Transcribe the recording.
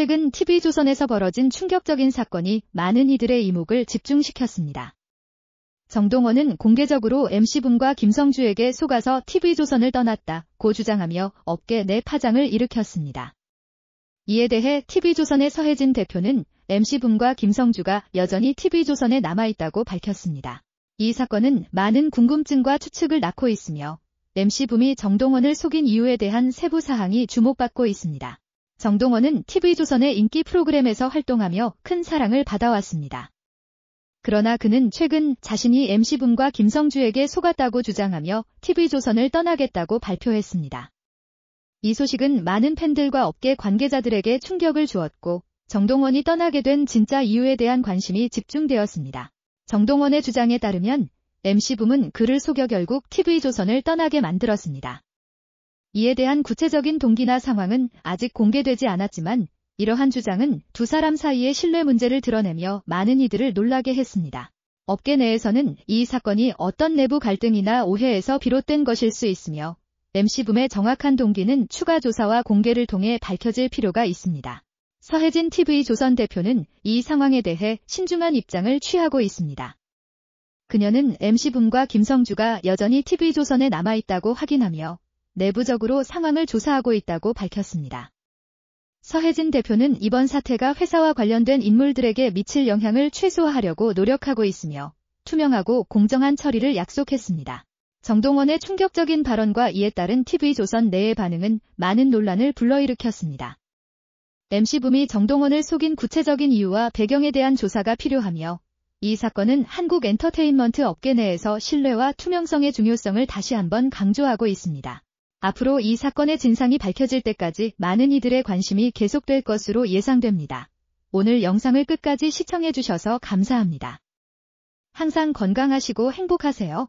최근 TV조선에서 벌어진 충격적인 사건이 많은 이들의 이목을 집중시켰습니다. 정동원은 공개적으로 MC분과 김성주에게 속아서 TV조선을 떠났다고 주장하며 업계 내 파장을 일으켰습니다. 이에 대해 TV조선의 서혜진 대표는 MC분과 김성주가 여전히 TV조선에 남아있다고 밝혔습니다. 이 사건은 많은 궁금증과 추측을 낳고 있으며 MC붐이 정동원을 속인 이유에 대한 세부 사항이 주목받고 있습니다. 정동원은 TV조선의 인기 프로그램에서 활동하며 큰 사랑을 받아왔습니다. 그러나 그는 최근 자신이 MC붐과 김성주에게 속았다고 주장하며 TV조선을 떠나겠다고 발표했습니다. 이 소식은 많은 팬들과 업계 관계자들에게 충격을 주었고 정동원이 떠나게 된 진짜 이유에 대한 관심이 집중되었습니다. 정동원의 주장에 따르면 MC붐은 그를 속여 결국 TV조선을 떠나게 만들었습니다. 이에 대한 구체적인 동기나 상황은 아직 공개되지 않았지만 이러한 주장은 두 사람 사이의 신뢰 문제를 드러내며 많은 이들을 놀라게 했습니다. 업계 내에서는 이 사건이 어떤 내부 갈등이나 오해에서 비롯된 것일 수 있으며 m c 붐의 정확한 동기는 추가 조사와 공개를 통해 밝혀질 필요가 있습니다. 서혜진 TV 조선 대표는 이 상황에 대해 신중한 입장을 취하고 있습니다. 그녀는 MC붐과 김성주가 여전히 TV조선에 남아있다고 확인하며 내부적으로 상황을 조사하고 있다고 밝혔습니다. 서혜진 대표는 이번 사태가 회사와 관련된 인물들에게 미칠 영향을 최소화하려고 노력하고 있으며 투명하고 공정한 처리를 약속했습니다. 정동원의 충격적인 발언과 이에 따른 TV조선 내의 반응은 많은 논란을 불러일으켰습니다. MC붐이 정동원을 속인 구체적인 이유와 배경에 대한 조사가 필요하며 이 사건은 한국 엔터테인먼트 업계 내에서 신뢰와 투명성의 중요성을 다시 한번 강조하고 있습니다. 앞으로 이 사건의 진상이 밝혀질 때까지 많은 이들의 관심이 계속될 것으로 예상됩니다. 오늘 영상을 끝까지 시청해주셔서 감사합니다. 항상 건강하시고 행복하세요.